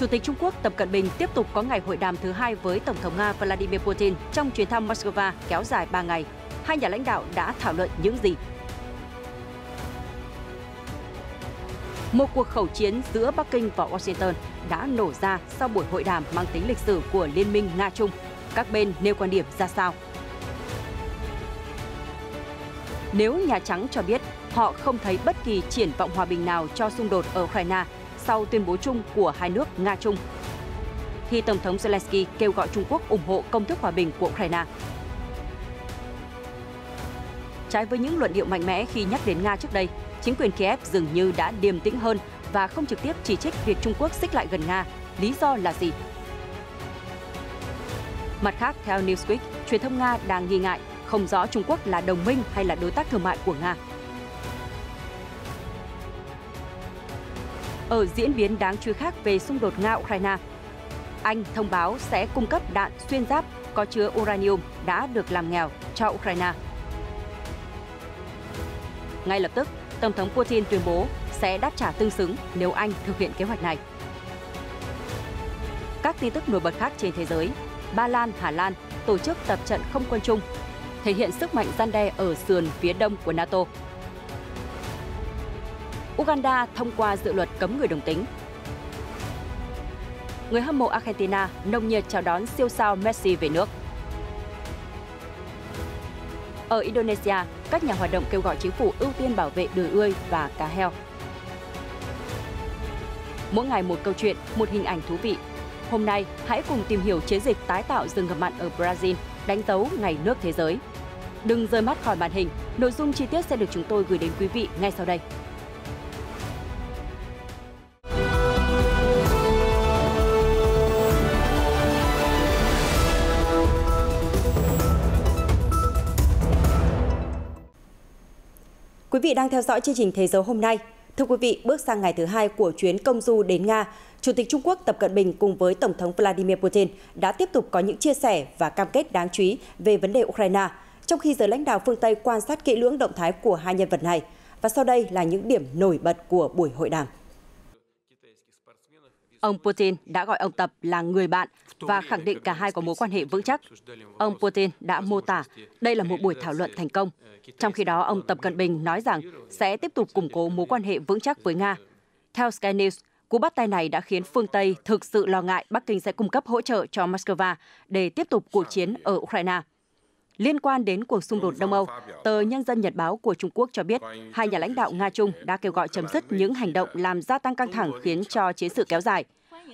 Chủ tịch Trung Quốc Tập Cận Bình tiếp tục có ngày hội đàm thứ hai với Tổng thống Nga Vladimir Putin trong chuyến thăm Moscow kéo dài 3 ngày. Hai nhà lãnh đạo đã thảo luận những gì? Một cuộc khẩu chiến giữa Bắc Kinh và Washington đã nổ ra sau buổi hội đàm mang tính lịch sử của Liên minh Nga-Trung. Các bên nêu quan điểm ra sao? Nếu Nhà Trắng cho biết họ không thấy bất kỳ triển vọng hòa bình nào cho xung đột ở Ukraine sau tuyên bố chung của hai nước Nga-Trung khi Tổng thống Zelensky kêu gọi Trung Quốc ủng hộ công thức hòa bình của Ukraine. Trái với những luận điệu mạnh mẽ khi nhắc đến Nga trước đây, chính quyền Kiev dường như đã điềm tĩnh hơn và không trực tiếp chỉ trích việc Trung Quốc xích lại gần Nga. Lý do là gì? Mặt khác, theo Newsweek, truyền thông Nga đang nghi ngại không rõ Trung Quốc là đồng minh hay là đối tác thương mại của Nga. Ở diễn biến đáng chú ý khác về xung đột Nga-Ukraine, Anh thông báo sẽ cung cấp đạn xuyên giáp có chứa uranium đã được làm nghèo cho Ukraine. Ngay lập tức, Tổng thống Putin tuyên bố sẽ đáp trả tương xứng nếu Anh thực hiện kế hoạch này. Các tin tức nổi bật khác trên thế giới, Ba Lan, Hà Lan tổ chức tập trận không quân chung, thể hiện sức mạnh gian đe ở sườn phía đông của NATO Uganda thông qua dự luật cấm người đồng tính. Người hâm mộ Argentina nồng nhiệt chào đón siêu sao Messi về nước. Ở Indonesia, các nhà hoạt động kêu gọi chính phủ ưu tiên bảo vệ đười ươi và cá heo. Mỗi ngày một câu chuyện, một hình ảnh thú vị. Hôm nay, hãy cùng tìm hiểu chiến dịch tái tạo rừng ngập mặn ở Brazil, đánh dấu ngày nước thế giới. Đừng rời mắt khỏi màn hình, nội dung chi tiết sẽ được chúng tôi gửi đến quý vị ngay sau đây. Quý vị đang theo dõi chương trình Thế giới hôm nay. Thưa quý vị, bước sang ngày thứ hai của chuyến công du đến Nga, Chủ tịch Trung Quốc Tập Cận Bình cùng với Tổng thống Vladimir Putin đã tiếp tục có những chia sẻ và cam kết đáng chú ý về vấn đề Ukraine, trong khi giới lãnh đạo phương Tây quan sát kỹ lưỡng động thái của hai nhân vật này. Và sau đây là những điểm nổi bật của buổi hội đàm. Ông Putin đã gọi ông Tập là người bạn và khẳng định cả hai có mối quan hệ vững chắc. Ông Putin đã mô tả đây là một buổi thảo luận thành công. Trong khi đó, ông Tập Cận Bình nói rằng sẽ tiếp tục củng cố mối quan hệ vững chắc với Nga. Theo Sky News, cú bắt tay này đã khiến phương Tây thực sự lo ngại Bắc Kinh sẽ cung cấp hỗ trợ cho Moscow để tiếp tục cuộc chiến ở Ukraine. Liên quan đến cuộc xung đột Đông Âu, tờ Nhân dân Nhật báo của Trung Quốc cho biết hai nhà lãnh đạo Nga-Trung đã kêu gọi chấm dứt những hành động làm gia tăng căng thẳng khiến cho chiến sự kéo dài.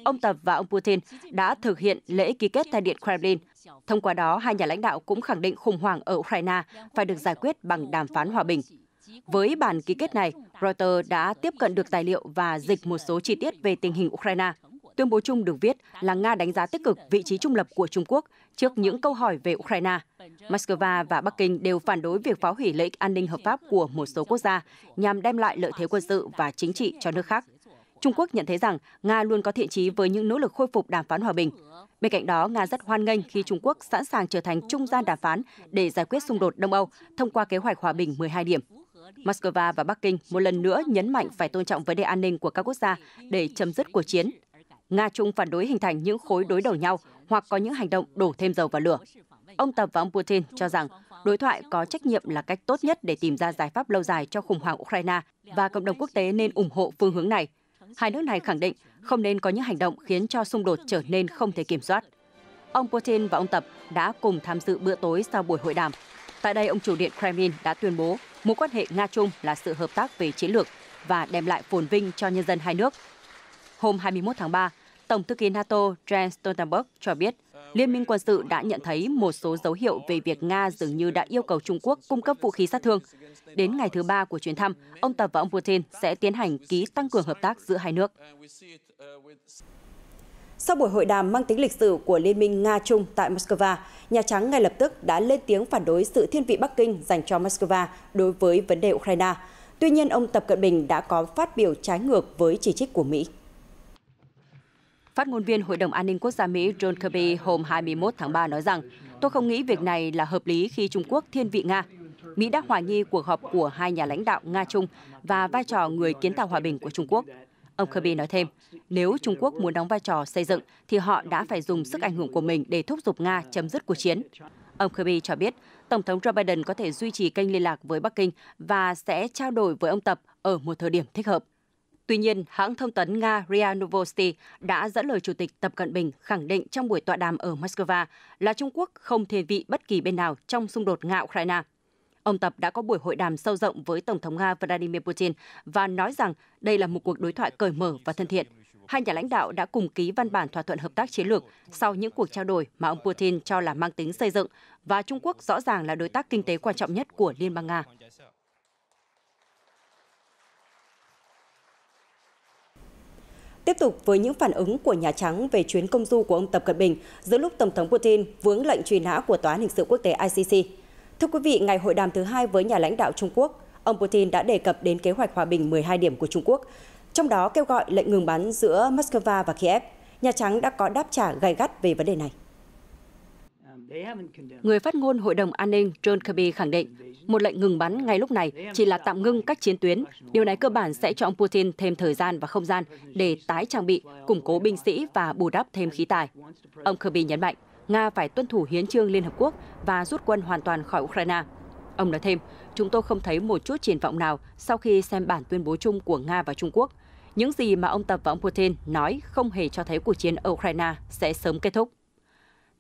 Ông Tập và ông Putin đã thực hiện lễ ký kết tại Điện Kremlin. Thông qua đó, hai nhà lãnh đạo cũng khẳng định khủng hoảng ở Ukraine phải được giải quyết bằng đàm phán hòa bình. Với bản ký kết này, Reuters đã tiếp cận được tài liệu và dịch một số chi tiết về tình hình Ukraine. Tuyên bố chung được viết là Nga đánh giá tích cực vị trí trung lập của Trung Quốc trước những câu hỏi về Ukraine – Moscow và Bắc Kinh đều phản đối việc phá hủy lợi ích an ninh hợp pháp của một số quốc gia nhằm đem lại lợi thế quân sự và chính trị cho nước khác. Trung Quốc nhận thấy rằng Nga luôn có thiện chí với những nỗ lực khôi phục đàm phán hòa bình. Bên cạnh đó, Nga rất hoan nghênh khi Trung Quốc sẵn sàng trở thành trung gian đàm phán để giải quyết xung đột Đông Âu thông qua kế hoạch hòa bình 12 điểm. Moscow và Bắc Kinh một lần nữa nhấn mạnh phải tôn trọng vấn đề an ninh của các quốc gia để chấm dứt cuộc chiến. Nga-Trung phản đối hình thành những khối đối đầu nhau hoặc có những hành động đổ thêm dầu vào lửa. Ông Tập và ông Putin cho rằng đối thoại có trách nhiệm là cách tốt nhất để tìm ra giải pháp lâu dài cho khủng hoảng Ukraine và cộng đồng quốc tế nên ủng hộ phương hướng này. Hai nước này khẳng định không nên có những hành động khiến cho xung đột trở nên không thể kiểm soát. Ông Putin và ông Tập đã cùng tham dự bữa tối sau buổi hội đàm. Tại đây, ông chủ điện Kremlin đã tuyên bố mối quan hệ Nga-Trung là sự hợp tác về chiến lược và đem lại phồn vinh cho nhân dân hai nước. Hôm 21 tháng 3, Tổng thư ký NATO Jens Stoltenberg cho biết, Liên minh quân sự đã nhận thấy một số dấu hiệu về việc Nga dường như đã yêu cầu Trung Quốc cung cấp vũ khí sát thương. Đến ngày thứ ba của chuyến thăm, ông Tập và ông Putin sẽ tiến hành ký tăng cường hợp tác giữa hai nước. Sau buổi hội đàm mang tính lịch sử của Liên minh Nga-Trung tại Moscow, Nhà Trắng ngay lập tức đã lên tiếng phản đối sự thiên vị Bắc Kinh dành cho Moscow đối với vấn đề Ukraine. Tuy nhiên, ông Tập Cận Bình đã có phát biểu trái ngược với chỉ trích của Mỹ. Phát ngôn viên Hội đồng An ninh Quốc gia Mỹ John Kirby hôm 21 tháng 3 nói rằng, tôi không nghĩ việc này là hợp lý khi Trung Quốc thiên vị Nga. Mỹ đã hoài nghi cuộc họp của hai nhà lãnh đạo Nga-Trung và vai trò người kiến tạo hòa bình của Trung Quốc. Ông Kirby nói thêm, nếu Trung Quốc muốn đóng vai trò xây dựng thì họ đã phải dùng sức ảnh hưởng của mình để thúc giục Nga chấm dứt cuộc chiến. Ông Kirby cho biết, Tổng thống Joe Biden có thể duy trì kênh liên lạc với Bắc Kinh và sẽ trao đổi với ông Tập ở một thời điểm thích hợp. Tuy nhiên, hãng thông tấn Nga RIA Novosti đã dẫn lời Chủ tịch Tập Cận Bình khẳng định trong buổi tọa đàm ở Moscow là Trung Quốc không thiên vị bất kỳ bên nào trong xung đột Nga-Ukraine. Ông Tập đã có buổi hội đàm sâu rộng với Tổng thống Nga Vladimir Putin và nói rằng đây là một cuộc đối thoại cởi mở và thân thiện. Hai nhà lãnh đạo đã cùng ký văn bản thỏa thuận hợp tác chiến lược sau những cuộc trao đổi mà ông Putin cho là mang tính xây dựng và Trung Quốc rõ ràng là đối tác kinh tế quan trọng nhất của Liên bang Nga. Tiếp tục với những phản ứng của Nhà Trắng về chuyến công du của ông Tập Cận Bình giữa lúc Tổng thống Putin vướng lệnh truy nã của Tòa án hình sự quốc tế ICC. Thưa quý vị, ngày hội đàm thứ hai với nhà lãnh đạo Trung Quốc, ông Putin đã đề cập đến kế hoạch hòa bình 12 điểm của Trung Quốc, trong đó kêu gọi lệnh ngừng bắn giữa Moscow và Kiev. Nhà Trắng đã có đáp trả gay gắt về vấn đề này. Người phát ngôn Hội đồng An ninh John Kirby khẳng định, một lệnh ngừng bắn ngay lúc này chỉ là tạm ngưng các chiến tuyến. Điều này cơ bản sẽ cho ông Putin thêm thời gian và không gian để tái trang bị, củng cố binh sĩ và bù đắp thêm khí tài. Ông Kirby nhấn mạnh, Nga phải tuân thủ hiến trương Liên Hợp Quốc và rút quân hoàn toàn khỏi Ukraine. Ông nói thêm, chúng tôi không thấy một chút triển vọng nào sau khi xem bản tuyên bố chung của Nga và Trung Quốc. Những gì mà ông Tập và ông Putin nói không hề cho thấy cuộc chiến ở Ukraine sẽ sớm kết thúc.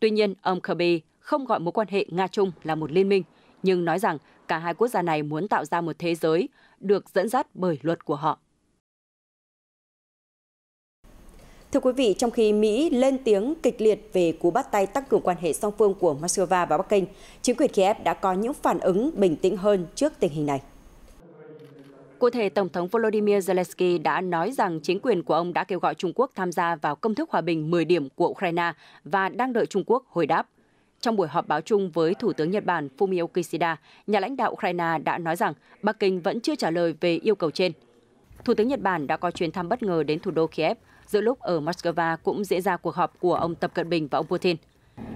Tuy nhiên, ông Kirby không gọi mối quan hệ Nga-Trung là một liên minh, nhưng nói rằng cả hai quốc gia này muốn tạo ra một thế giới được dẫn dắt bởi luật của họ. Thưa quý vị, trong khi Mỹ lên tiếng kịch liệt về cú bắt tay tăng cường quan hệ song phương của Moscow và Bắc Kinh, chính quyền Kiev đã có những phản ứng bình tĩnh hơn trước tình hình này. Cụ thể, Tổng thống Volodymyr Zelensky đã nói rằng chính quyền của ông đã kêu gọi Trung Quốc tham gia vào công thức hòa bình 10 điểm của Ukraine và đang đợi Trung Quốc hồi đáp. Trong buổi họp báo chung với Thủ tướng Nhật Bản Fumio Kishida, nhà lãnh đạo Ukraine đã nói rằng Bắc Kinh vẫn chưa trả lời về yêu cầu trên. Thủ tướng Nhật Bản đã có chuyến thăm bất ngờ đến thủ đô Kiev, giữa lúc ở Moscow cũng diễn ra cuộc họp của ông Tập Cận Bình và ông Putin.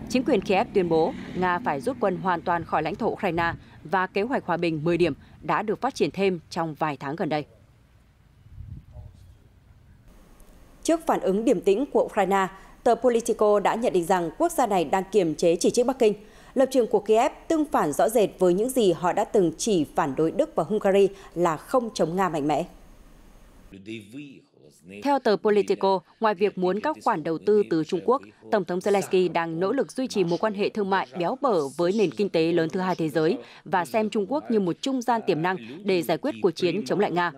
Chính quyền Kiev tuyên bố Nga phải rút quân hoàn toàn khỏi lãnh thổ Ukraine và kế hoạch hòa bình 10 điểm đã được phát triển thêm trong vài tháng gần đây. Trước phản ứng điểm tĩnh của Ukraine, tờ Politico đã nhận định rằng quốc gia này đang kiềm chế chỉ trích Bắc Kinh. Lập trường của Kiev tương phản rõ rệt với những gì họ đã từng chỉ phản đối Đức và Hungary là không chống Nga mạnh mẽ. Theo tờ Politico, ngoài việc muốn các khoản đầu tư từ Trung Quốc, Tổng thống Zelensky đang nỗ lực duy trì mối quan hệ thương mại béo bở với nền kinh tế lớn thứ hai thế giới và xem Trung Quốc như một trung gian tiềm năng để giải quyết cuộc chiến chống lại Nga.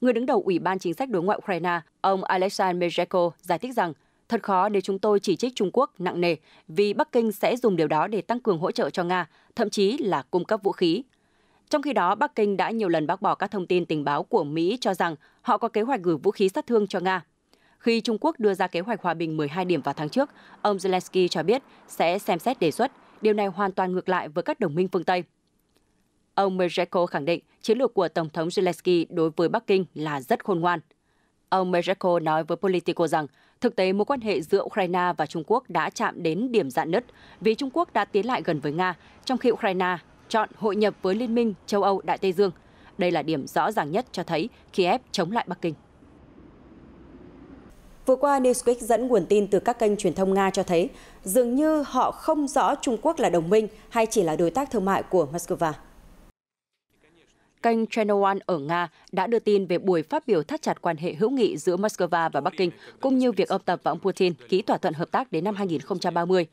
Người đứng đầu Ủy ban Chính sách Đối ngoại Ukraine, ông Alexander Mezheko giải thích rằng Thật khó để chúng tôi chỉ trích Trung Quốc nặng nề vì Bắc Kinh sẽ dùng điều đó để tăng cường hỗ trợ cho Nga, thậm chí là cung cấp vũ khí. Trong khi đó, Bắc Kinh đã nhiều lần bác bỏ các thông tin tình báo của Mỹ cho rằng họ có kế hoạch gửi vũ khí sát thương cho Nga. Khi Trung Quốc đưa ra kế hoạch hòa bình 12 điểm vào tháng trước, ông Zelensky cho biết sẽ xem xét đề xuất. Điều này hoàn toàn ngược lại với các đồng minh phương Tây. Ông Medvedev khẳng định chiến lược của Tổng thống Zelensky đối với Bắc Kinh là rất khôn ngoan. Ông Medvedev nói với Politico rằng thực tế mối quan hệ giữa Ukraine và Trung Quốc đã chạm đến điểm dạn nứt vì Trung Quốc đã tiến lại gần với Nga, trong khi Ukraine chọn hội nhập với Liên minh châu Âu Đại Tây Dương. Đây là điểm rõ ràng nhất cho thấy Kiev chống lại Bắc Kinh. Vừa qua, Newsweek dẫn nguồn tin từ các kênh truyền thông Nga cho thấy dường như họ không rõ Trung Quốc là đồng minh hay chỉ là đối tác thương mại của Moscow kênh Channel One ở Nga đã đưa tin về buổi phát biểu thắt chặt quan hệ hữu nghị giữa Moscow và Bắc Kinh, cũng như việc ông Tập và ông Putin ký thỏa thuận hợp tác đến năm 2030.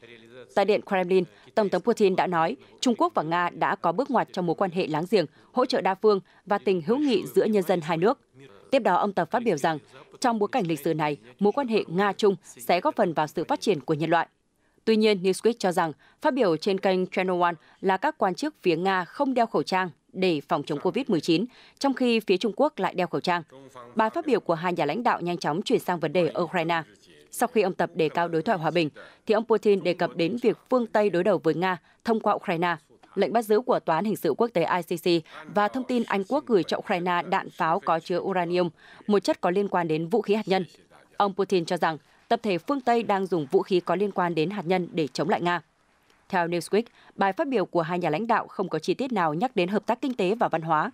Tại Điện Kremlin, Tổng thống Putin đã nói Trung Quốc và Nga đã có bước ngoặt trong mối quan hệ láng giềng, hỗ trợ đa phương và tình hữu nghị giữa nhân dân hai nước. Tiếp đó, ông Tập phát biểu rằng, trong bối cảnh lịch sử này, mối quan hệ Nga-Trung sẽ góp phần vào sự phát triển của nhân loại. Tuy nhiên, Newsweek cho rằng, phát biểu trên kênh Channel One là các quan chức phía Nga không đeo khẩu trang để phòng chống COVID-19, trong khi phía Trung Quốc lại đeo khẩu trang. Bài phát biểu của hai nhà lãnh đạo nhanh chóng chuyển sang vấn đề Ukraine. Sau khi ông Tập đề cao đối thoại hòa bình, thì ông Putin đề cập đến việc phương Tây đối đầu với Nga thông qua Ukraine, lệnh bắt giữ của Tòa án Hình sự Quốc tế ICC và thông tin Anh Quốc gửi cho Ukraine đạn pháo có chứa uranium, một chất có liên quan đến vũ khí hạt nhân. Ông Putin cho rằng tập thể phương Tây đang dùng vũ khí có liên quan đến hạt nhân để chống lại Nga. Theo Newsweek, bài phát biểu của hai nhà lãnh đạo không có chi tiết nào nhắc đến hợp tác kinh tế và văn hóa.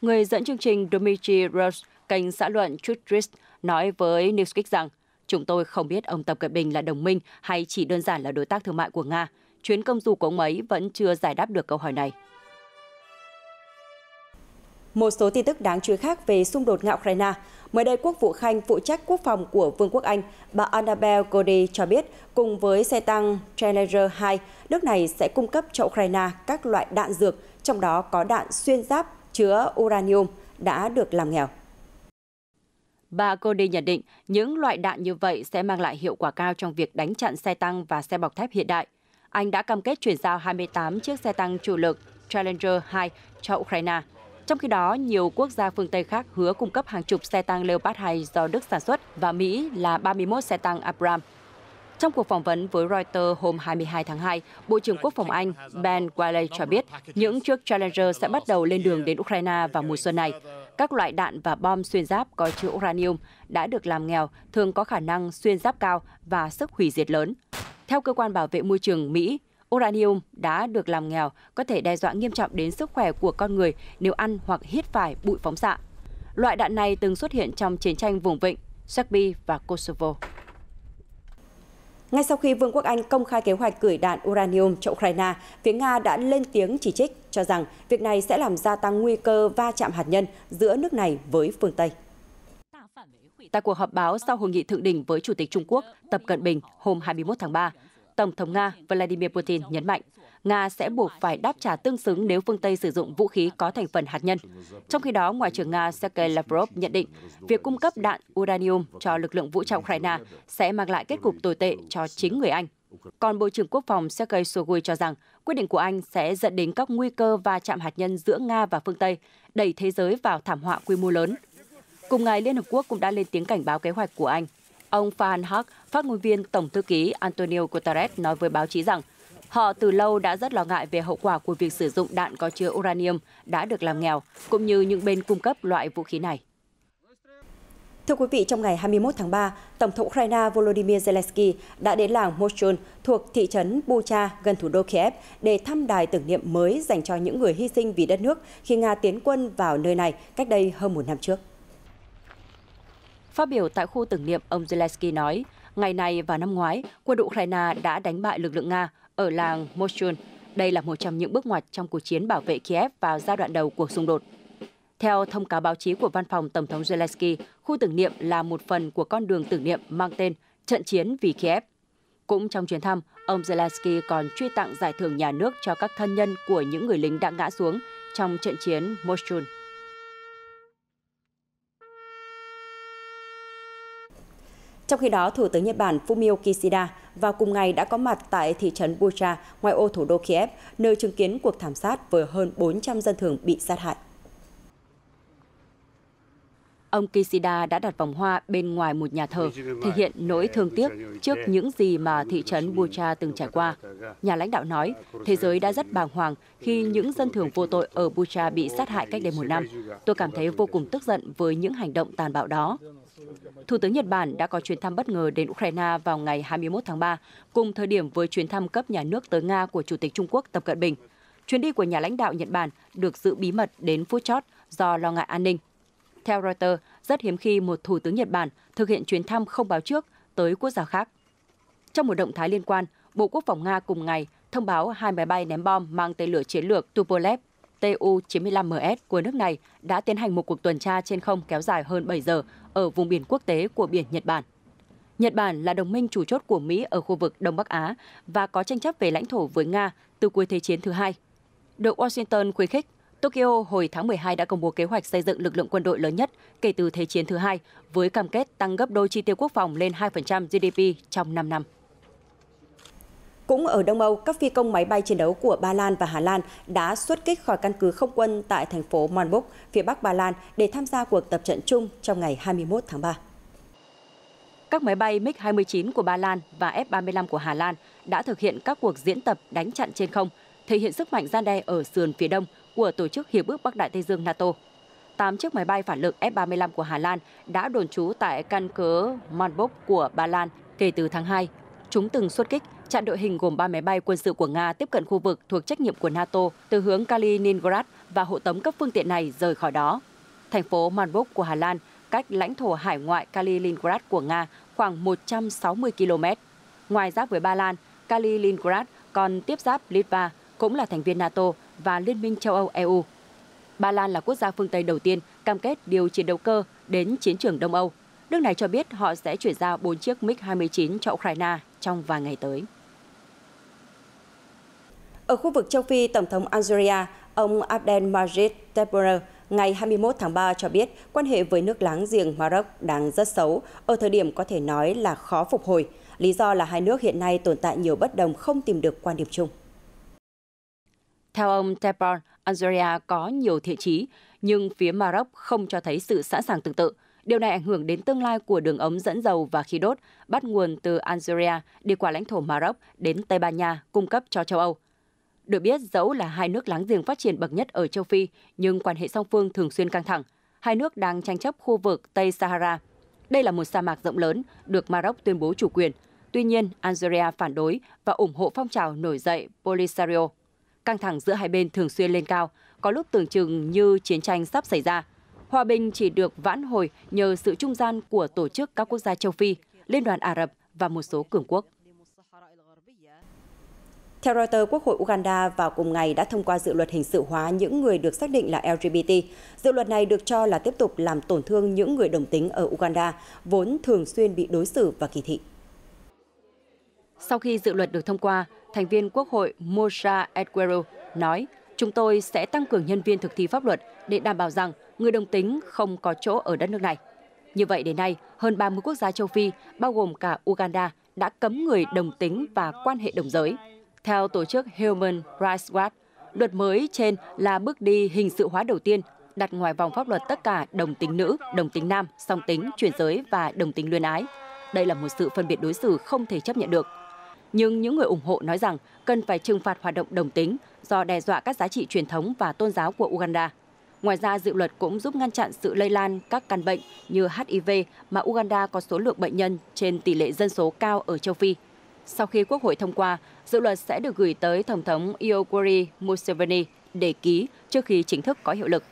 Người dẫn chương trình Dmitry Ross, kênh xã luận Chutrist, nói với Newsweek rằng Chúng tôi không biết ông Tập Cận Bình là đồng minh hay chỉ đơn giản là đối tác thương mại của Nga. Chuyến công du của ông ấy vẫn chưa giải đáp được câu hỏi này. Một số tin tức đáng chú ý khác về xung đột nga Ukraine. Mới đây, quốc vụ Khanh phụ trách quốc phòng của Vương quốc Anh, bà Annabel Gordy cho biết, cùng với xe tăng Challenger 2, nước này sẽ cung cấp cho Ukraine các loại đạn dược, trong đó có đạn xuyên giáp chứa uranium đã được làm nghèo. Bà Gordy nhận định những loại đạn như vậy sẽ mang lại hiệu quả cao trong việc đánh chặn xe tăng và xe bọc thép hiện đại. Anh đã cam kết chuyển giao 28 chiếc xe tăng chủ lực Challenger 2 cho Ukraine. Trong khi đó, nhiều quốc gia phương Tây khác hứa cung cấp hàng chục xe tăng Leopard 2 do Đức sản xuất và Mỹ là 31 xe tăng Abram. Trong cuộc phỏng vấn với Reuters hôm 22 tháng 2, Bộ trưởng Quốc phòng Anh Ben Wiley cho biết những chiếc Challenger sẽ bắt đầu lên đường đến Ukraine vào mùa xuân này. Các loại đạn và bom xuyên giáp có chứa uranium đã được làm nghèo, thường có khả năng xuyên giáp cao và sức hủy diệt lớn. Theo cơ quan bảo vệ môi trường Mỹ, Uranium đã được làm nghèo có thể đe dọa nghiêm trọng đến sức khỏe của con người nếu ăn hoặc hít phải bụi phóng xạ. Loại đạn này từng xuất hiện trong chiến tranh vùng vịnh, Serbia và Kosovo. Ngay sau khi Vương quốc Anh công khai kế hoạch gửi đạn uranium cho Ukraine, phía Nga đã lên tiếng chỉ trích, cho rằng việc này sẽ làm gia tăng nguy cơ va chạm hạt nhân giữa nước này với phương Tây. Tại cuộc họp báo sau hội nghị thượng đỉnh với Chủ tịch Trung Quốc Tập Cận Bình hôm 21 tháng 3, Tổng thống Nga Vladimir Putin nhấn mạnh, Nga sẽ buộc phải đáp trả tương xứng nếu phương Tây sử dụng vũ khí có thành phần hạt nhân. Trong khi đó, Ngoại trưởng Nga Sergei Lavrov nhận định việc cung cấp đạn uranium cho lực lượng vũ trang Ukraine sẽ mang lại kết cục tồi tệ cho chính người Anh. Còn Bộ trưởng Quốc phòng Sergei Shoigu cho rằng quyết định của Anh sẽ dẫn đến các nguy cơ va chạm hạt nhân giữa Nga và phương Tây, đẩy thế giới vào thảm họa quy mô lớn. Cùng ngày, Liên Hợp Quốc cũng đã lên tiếng cảnh báo kế hoạch của Anh Ông Fahan Haq, phát ngôn viên Tổng thư ký Antonio Guterres nói với báo chí rằng họ từ lâu đã rất lo ngại về hậu quả của việc sử dụng đạn có chứa uranium đã được làm nghèo, cũng như những bên cung cấp loại vũ khí này. Thưa quý vị, trong ngày 21 tháng 3, Tổng thống Ukraine Volodymyr Zelensky đã đến làng Moshchun thuộc thị trấn Bucha gần thủ đô Kiev để thăm đài tưởng niệm mới dành cho những người hy sinh vì đất nước khi Nga tiến quân vào nơi này cách đây hơn một năm trước. Phát biểu tại khu tưởng niệm, ông Zelensky nói, ngày này và năm ngoái, quân đội Ukraine đã đánh bại lực lượng Nga ở làng Mosul. Đây là một trong những bước ngoặt trong cuộc chiến bảo vệ Kiev vào giai đoạn đầu cuộc xung đột. Theo thông cáo báo chí của Văn phòng Tổng thống Zelensky, khu tưởng niệm là một phần của con đường tưởng niệm mang tên Trận chiến vì Kiev. Cũng trong chuyến thăm, ông Zelensky còn truy tặng giải thưởng nhà nước cho các thân nhân của những người lính đã ngã xuống trong trận chiến Mosul. Trong khi đó, Thủ tướng Nhật Bản Fumio Kishida vào cùng ngày đã có mặt tại thị trấn Bucha, ngoại ô thủ đô Kiev, nơi chứng kiến cuộc thảm sát với hơn 400 dân thường bị sát hại. Ông Kishida đã đặt vòng hoa bên ngoài một nhà thờ, thể hiện nỗi thương tiếc trước những gì mà thị trấn Bucha từng trải qua. Nhà lãnh đạo nói, thế giới đã rất bàng hoàng khi những dân thường vô tội ở Bucha bị sát hại cách đây một năm. Tôi cảm thấy vô cùng tức giận với những hành động tàn bạo đó. Thủ tướng Nhật Bản đã có chuyến thăm bất ngờ đến Ukraine vào ngày 21 tháng 3, cùng thời điểm với chuyến thăm cấp nhà nước tới Nga của Chủ tịch Trung Quốc Tập Cận Bình. Chuyến đi của nhà lãnh đạo Nhật Bản được giữ bí mật đến phút chót do lo ngại an ninh. Theo Reuters, rất hiếm khi một thủ tướng Nhật Bản thực hiện chuyến thăm không báo trước tới quốc gia khác. Trong một động thái liên quan, Bộ Quốc phòng Nga cùng ngày thông báo hai máy bay ném bom mang tên lửa chiến lược Tupolev Tu-95MS của nước này đã tiến hành một cuộc tuần tra trên không kéo dài hơn 7 giờ ở vùng biển quốc tế của biển Nhật Bản. Nhật Bản là đồng minh chủ chốt của Mỹ ở khu vực Đông Bắc Á và có tranh chấp về lãnh thổ với Nga từ cuối Thế chiến thứ hai. Được Washington khuyến khích, Tokyo hồi tháng 12 đã công bố kế hoạch xây dựng lực lượng quân đội lớn nhất kể từ Thế chiến thứ hai với cam kết tăng gấp đôi chi tiêu quốc phòng lên 2% GDP trong 5 năm. Cũng ở Đông Âu, các phi công máy bay chiến đấu của Ba Lan và Hà Lan đã xuất kích khỏi căn cứ không quân tại thành phố Monbuk, phía bắc Ba Lan để tham gia cuộc tập trận chung trong ngày 21 tháng 3. Các máy bay MiG-29 của Ba Lan và F-35 của Hà Lan đã thực hiện các cuộc diễn tập đánh chặn trên không, thể hiện sức mạnh gian đe ở sườn phía đông của Tổ chức Hiệp ước Bắc Đại Tây Dương NATO. tám chiếc máy bay phản lực F-35 của Hà Lan đã đồn trú tại căn cứ Monbuk của Ba Lan kể từ tháng 2. Chúng từng xuất kích chặn đội hình gồm 3 máy bay quân sự của Nga tiếp cận khu vực thuộc trách nhiệm của NATO từ hướng Kaliningrad và hộ tống các phương tiện này rời khỏi đó. Thành phố Manbok của Hà Lan cách lãnh thổ hải ngoại Kaliningrad của Nga khoảng 160 km. Ngoài giáp với Ba Lan, Kaliningrad còn tiếp giáp Litva, cũng là thành viên NATO và Liên minh châu Âu EU. Ba Lan là quốc gia phương Tây đầu tiên cam kết điều chiến đấu cơ đến chiến trường Đông Âu. Nước này cho biết họ sẽ chuyển giao 4 chiếc MiG-29 cho Ukraine trong vài ngày tới. Ở khu vực châu Phi, Tổng thống Algeria, ông Abdelmajid Tebboune ngày 21 tháng 3 cho biết quan hệ với nước láng giềng Maroc đang rất xấu, ở thời điểm có thể nói là khó phục hồi. Lý do là hai nước hiện nay tồn tại nhiều bất đồng không tìm được quan điểm chung. Theo ông Tebboune, Algeria có nhiều thiện chí, nhưng phía Maroc không cho thấy sự sẵn sàng tương tự. Điều này ảnh hưởng đến tương lai của đường ống dẫn dầu và khí đốt, bắt nguồn từ Algeria đi qua lãnh thổ Maroc đến Tây Ban Nha, cung cấp cho châu Âu. Được biết, dẫu là hai nước láng giềng phát triển bậc nhất ở châu Phi, nhưng quan hệ song phương thường xuyên căng thẳng. Hai nước đang tranh chấp khu vực Tây Sahara. Đây là một sa mạc rộng lớn được Maroc tuyên bố chủ quyền. Tuy nhiên, Algeria phản đối và ủng hộ phong trào nổi dậy Polisario. Căng thẳng giữa hai bên thường xuyên lên cao, có lúc tưởng chừng như chiến tranh sắp xảy ra. Hòa bình chỉ được vãn hồi nhờ sự trung gian của Tổ chức các quốc gia châu Phi, Liên đoàn Ả Rập và một số cường quốc. Theo Reuters, Quốc hội Uganda vào cùng ngày đã thông qua dự luật hình sự hóa những người được xác định là LGBT. Dự luật này được cho là tiếp tục làm tổn thương những người đồng tính ở Uganda, vốn thường xuyên bị đối xử và kỳ thị. Sau khi dự luật được thông qua, thành viên Quốc hội Mosha Edguero nói, chúng tôi sẽ tăng cường nhân viên thực thi pháp luật để đảm bảo rằng người đồng tính không có chỗ ở đất nước này. Như vậy đến nay, hơn 30 quốc gia châu Phi, bao gồm cả Uganda, đã cấm người đồng tính và quan hệ đồng giới. Theo tổ chức Human Rights Watch, luật mới trên là bước đi hình sự hóa đầu tiên đặt ngoài vòng pháp luật tất cả đồng tính nữ, đồng tính nam, song tính, chuyển giới và đồng tính luyên ái. Đây là một sự phân biệt đối xử không thể chấp nhận được. Nhưng những người ủng hộ nói rằng cần phải trừng phạt hoạt động đồng tính do đe dọa các giá trị truyền thống và tôn giáo của Uganda. Ngoài ra, dự luật cũng giúp ngăn chặn sự lây lan các căn bệnh như HIV mà Uganda có số lượng bệnh nhân trên tỷ lệ dân số cao ở châu Phi – sau khi Quốc hội thông qua, dự luật sẽ được gửi tới Tổng thống Ioweri Museveni để ký trước khi chính thức có hiệu lực.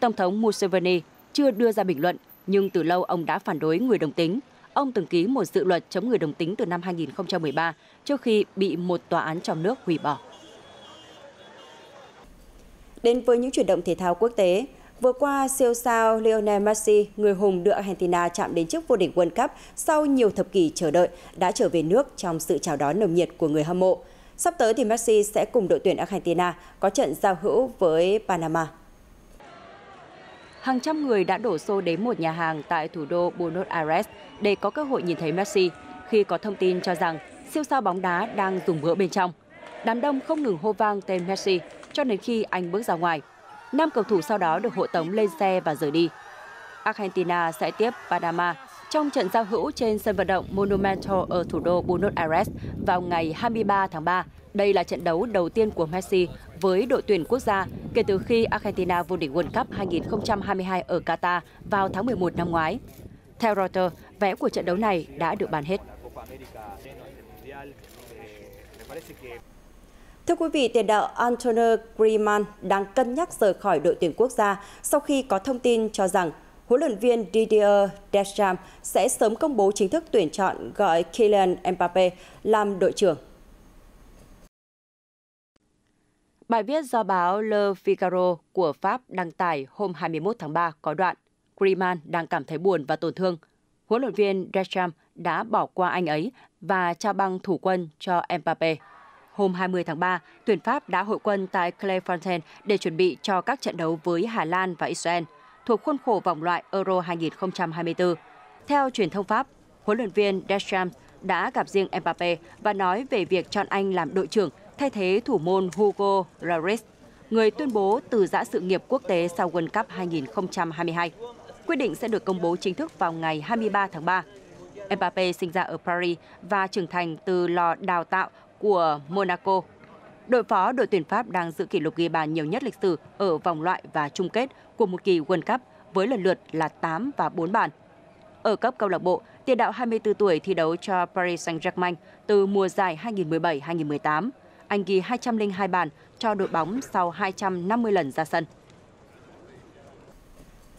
Tổng thống Museveni chưa đưa ra bình luận, nhưng từ lâu ông đã phản đối người đồng tính. Ông từng ký một dự luật chống người đồng tính từ năm 2013 trước khi bị một tòa án trong nước hủy bỏ. Đến với những chuyển động thể thao quốc tế, Vừa qua, siêu sao Lionel Messi, người hùng đưa Argentina chạm đến chức vô địch World Cup sau nhiều thập kỷ chờ đợi, đã trở về nước trong sự chào đón nồng nhiệt của người hâm mộ. Sắp tới thì Messi sẽ cùng đội tuyển Argentina có trận giao hữu với Panama. Hàng trăm người đã đổ xô đến một nhà hàng tại thủ đô Buenos Aires để có cơ hội nhìn thấy Messi khi có thông tin cho rằng siêu sao bóng đá đang dùng bữa bên trong. Đám đông không ngừng hô vang tên Messi cho đến khi anh bước ra ngoài. Năm cầu thủ sau đó được hộ tống lên xe và rời đi. Argentina sẽ tiếp Panama trong trận giao hữu trên sân vận động Monumental ở thủ đô Buenos Aires vào ngày 23 tháng 3. Đây là trận đấu đầu tiên của Messi với đội tuyển quốc gia kể từ khi Argentina vô địch World Cup 2022 ở Qatar vào tháng 11 năm ngoái. Theo Reuters, vé của trận đấu này đã được bán hết. Thưa quý vị, tiền đạo Antoine Griezmann đang cân nhắc rời khỏi đội tuyển quốc gia sau khi có thông tin cho rằng huấn luyện viên Didier Deschamps sẽ sớm công bố chính thức tuyển chọn gọi Kylian Mbappe làm đội trưởng. Bài viết do báo Le Figaro của Pháp đăng tải hôm 21 tháng 3 có đoạn Griezmann đang cảm thấy buồn và tổn thương. Huấn luyện viên Deschamps đã bỏ qua anh ấy và trao băng thủ quân cho Mbappe hôm 20 tháng 3, tuyển Pháp đã hội quân tại Clairefontaine để chuẩn bị cho các trận đấu với Hà Lan và Israel thuộc khuôn khổ vòng loại Euro 2024. Theo truyền thông Pháp, huấn luyện viên Deschamps đã gặp riêng Mbappe và nói về việc chọn anh làm đội trưởng thay thế thủ môn Hugo Lloris, người tuyên bố từ giã sự nghiệp quốc tế sau World Cup 2022. Quyết định sẽ được công bố chính thức vào ngày 23 tháng 3. Mbappe sinh ra ở Paris và trưởng thành từ lò đào tạo của Monaco. Đội phó đội tuyển Pháp đang giữ kỷ lục ghi bàn nhiều nhất lịch sử ở vòng loại và chung kết của một kỳ World Cup với lần lượt là 8 và 4 bàn. Ở cấp câu lạc bộ, tiền đạo 24 tuổi thi đấu cho Paris Saint-Germain từ mùa giải 2017-2018. Anh ghi 202 bàn cho đội bóng sau 250 lần ra sân.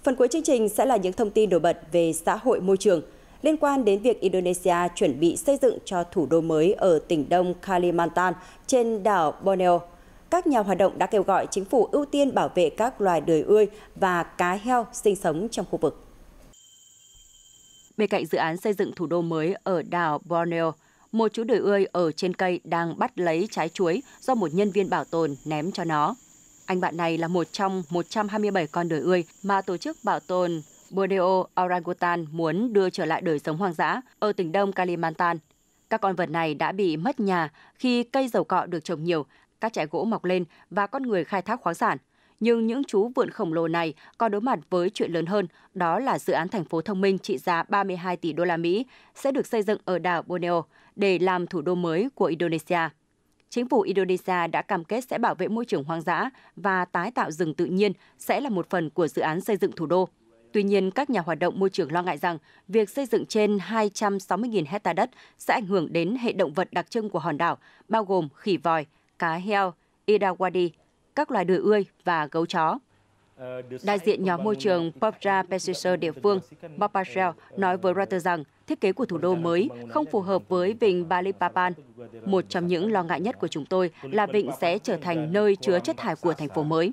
Phần cuối chương trình sẽ là những thông tin nổi bật về xã hội môi trường – liên quan đến việc Indonesia chuẩn bị xây dựng cho thủ đô mới ở tỉnh Đông Kalimantan trên đảo Borneo. Các nhà hoạt động đã kêu gọi chính phủ ưu tiên bảo vệ các loài đời ươi và cá heo sinh sống trong khu vực. Bên cạnh dự án xây dựng thủ đô mới ở đảo Borneo, một chú đời ươi ở trên cây đang bắt lấy trái chuối do một nhân viên bảo tồn ném cho nó. Anh bạn này là một trong 127 con đời ươi mà tổ chức bảo tồn Borneo orangutan muốn đưa trở lại đời sống hoang dã ở tỉnh Đông Kalimantan. Các con vật này đã bị mất nhà khi cây dầu cọ được trồng nhiều, các trại gỗ mọc lên và con người khai thác khoáng sản. Nhưng những chú vượn khổng lồ này còn đối mặt với chuyện lớn hơn, đó là dự án thành phố thông minh trị giá 32 tỷ đô la Mỹ sẽ được xây dựng ở đảo Borneo để làm thủ đô mới của Indonesia chính phủ Indonesia đã cam kết sẽ bảo vệ môi trường hoang dã và tái tạo rừng tự nhiên sẽ là một phần của dự án xây dựng thủ đô. Tuy nhiên, các nhà hoạt động môi trường lo ngại rằng việc xây dựng trên 260.000 hecta đất sẽ ảnh hưởng đến hệ động vật đặc trưng của hòn đảo, bao gồm khỉ vòi, cá heo, idawadi, các loài đười ươi và gấu chó. Đại diện nhóm môi trường Popra Pesisher địa phương, Bob Patel, nói với Reuters rằng thiết kế của thủ đô mới không phù hợp với vịnh Balikpapan. Một trong những lo ngại nhất của chúng tôi là vịnh sẽ trở thành nơi chứa chất thải của thành phố mới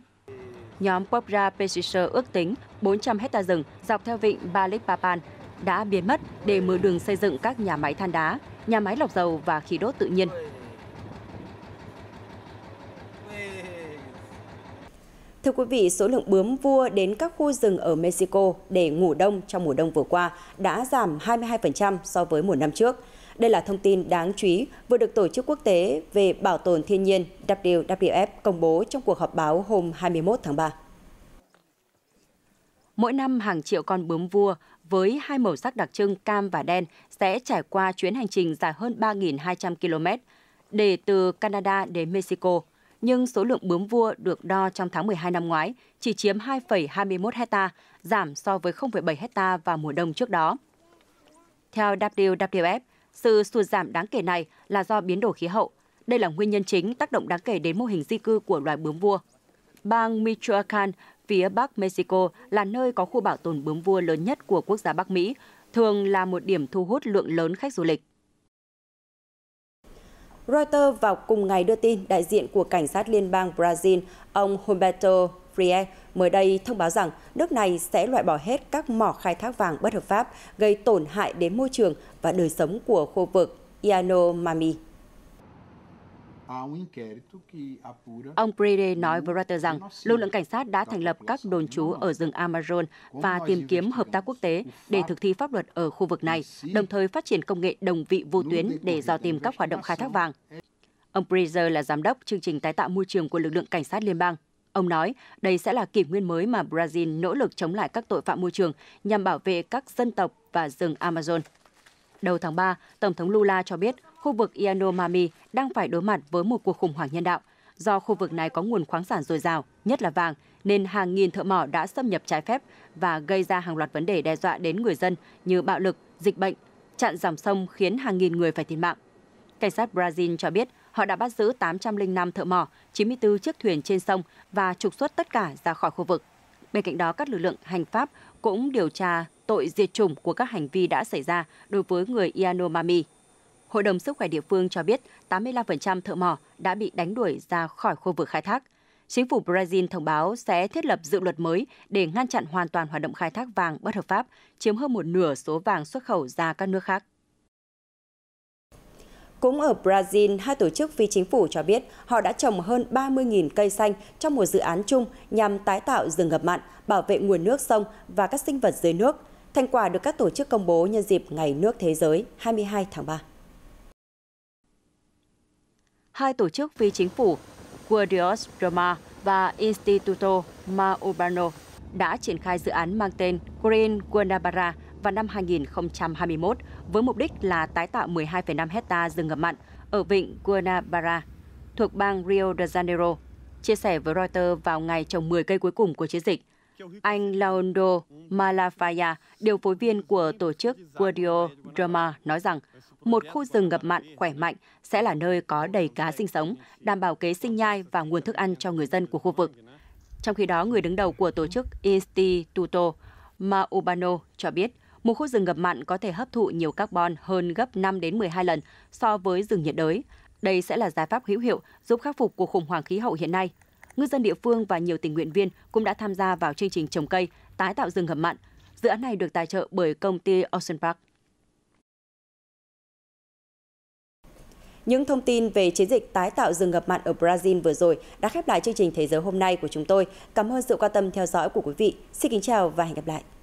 nhóm Popra Pesisher ước tính 400 hecta rừng dọc theo vịnh Balikpapan đã biến mất để mở đường xây dựng các nhà máy than đá, nhà máy lọc dầu và khí đốt tự nhiên. Thưa quý vị, số lượng bướm vua đến các khu rừng ở Mexico để ngủ đông trong mùa đông vừa qua đã giảm 22% so với mùa năm trước. Đây là thông tin đáng chú ý vừa được Tổ chức Quốc tế về Bảo tồn Thiên nhiên WWF công bố trong cuộc họp báo hôm 21 tháng 3. Mỗi năm hàng triệu con bướm vua với hai màu sắc đặc trưng cam và đen sẽ trải qua chuyến hành trình dài hơn 3.200 km để từ Canada đến Mexico. Nhưng số lượng bướm vua được đo trong tháng 12 năm ngoái chỉ chiếm 2,21 hecta, giảm so với 0,7 hecta vào mùa đông trước đó. Theo WWF, sự sụt giảm đáng kể này là do biến đổi khí hậu. Đây là nguyên nhân chính tác động đáng kể đến mô hình di cư của loài bướm vua. Bang Michoacán, phía Bắc Mexico là nơi có khu bảo tồn bướm vua lớn nhất của quốc gia Bắc Mỹ, thường là một điểm thu hút lượng lớn khách du lịch. Reuters vào cùng ngày đưa tin đại diện của cảnh sát liên bang Brazil, ông Humberto Frie mới đây thông báo rằng nước này sẽ loại bỏ hết các mỏ khai thác vàng bất hợp pháp gây tổn hại đến môi trường và đời sống của khu vực Yanomami. Ông Pride nói với Reuters rằng lực lượng cảnh sát đã thành lập các đồn trú ở rừng Amazon và tìm kiếm hợp tác quốc tế để thực thi pháp luật ở khu vực này, đồng thời phát triển công nghệ đồng vị vô tuyến để dò tìm các hoạt động khai thác vàng. Ông Prizer là giám đốc chương trình tái tạo môi trường của lực lượng cảnh sát liên bang. Ông nói, đây sẽ là kỷ nguyên mới mà Brazil nỗ lực chống lại các tội phạm môi trường nhằm bảo vệ các dân tộc và rừng Amazon. Đầu tháng 3, Tổng thống Lula cho biết khu vực Yanomami đang phải đối mặt với một cuộc khủng hoảng nhân đạo. Do khu vực này có nguồn khoáng sản dồi dào, nhất là vàng, nên hàng nghìn thợ mỏ đã xâm nhập trái phép và gây ra hàng loạt vấn đề đe dọa đến người dân như bạo lực, dịch bệnh, chặn dòng sông khiến hàng nghìn người phải thiệt mạng. Cảnh sát Brazil cho biết họ đã bắt giữ 805 thợ mỏ, 94 chiếc thuyền trên sông và trục xuất tất cả ra khỏi khu vực. Bên cạnh đó, các lực lượng hành pháp cũng điều tra tội diệt chủng của các hành vi đã xảy ra đối với người Yanomami. Hội đồng Sức khỏe địa phương cho biết 85% thợ mỏ đã bị đánh đuổi ra khỏi khu vực khai thác. Chính phủ Brazil thông báo sẽ thiết lập dự luật mới để ngăn chặn hoàn toàn hoạt động khai thác vàng bất hợp pháp, chiếm hơn một nửa số vàng xuất khẩu ra các nước khác. Cũng ở Brazil, hai tổ chức phi chính phủ cho biết họ đã trồng hơn 30.000 cây xanh trong một dự án chung nhằm tái tạo rừng ngập mặn, bảo vệ nguồn nước sông và các sinh vật dưới nước. Thành quả được các tổ chức công bố nhân dịp Ngày nước thế giới 22 tháng 3. Hai tổ chức phi chính phủ Guardios Roma và Instituto Maubano đã triển khai dự án mang tên Green Guanabara – vào năm 2021 với mục đích là tái tạo 12,5 hecta rừng ngập mặn ở vịnh Guanabara thuộc bang Rio de Janeiro, chia sẻ với Reuters vào ngày trồng 10 cây cuối cùng của chiến dịch. Anh Laondo Malafaya, điều phối viên của tổ chức Guardio Drama, nói rằng một khu rừng ngập mặn khỏe mạnh sẽ là nơi có đầy cá sinh sống, đảm bảo kế sinh nhai và nguồn thức ăn cho người dân của khu vực. Trong khi đó, người đứng đầu của tổ chức Instituto Maubano cho biết một khu rừng ngập mặn có thể hấp thụ nhiều carbon hơn gấp 5 đến 12 lần so với rừng nhiệt đới. Đây sẽ là giải pháp hữu hiệu giúp khắc phục cuộc khủng hoảng khí hậu hiện nay. Ngư dân địa phương và nhiều tình nguyện viên cũng đã tham gia vào chương trình trồng cây, tái tạo rừng ngập mặn. Dự án này được tài trợ bởi công ty Ocean Park. Những thông tin về chiến dịch tái tạo rừng ngập mặn ở Brazil vừa rồi đã khép lại chương trình Thế giới hôm nay của chúng tôi. Cảm ơn sự quan tâm theo dõi của quý vị. Xin kính chào và hẹn gặp lại.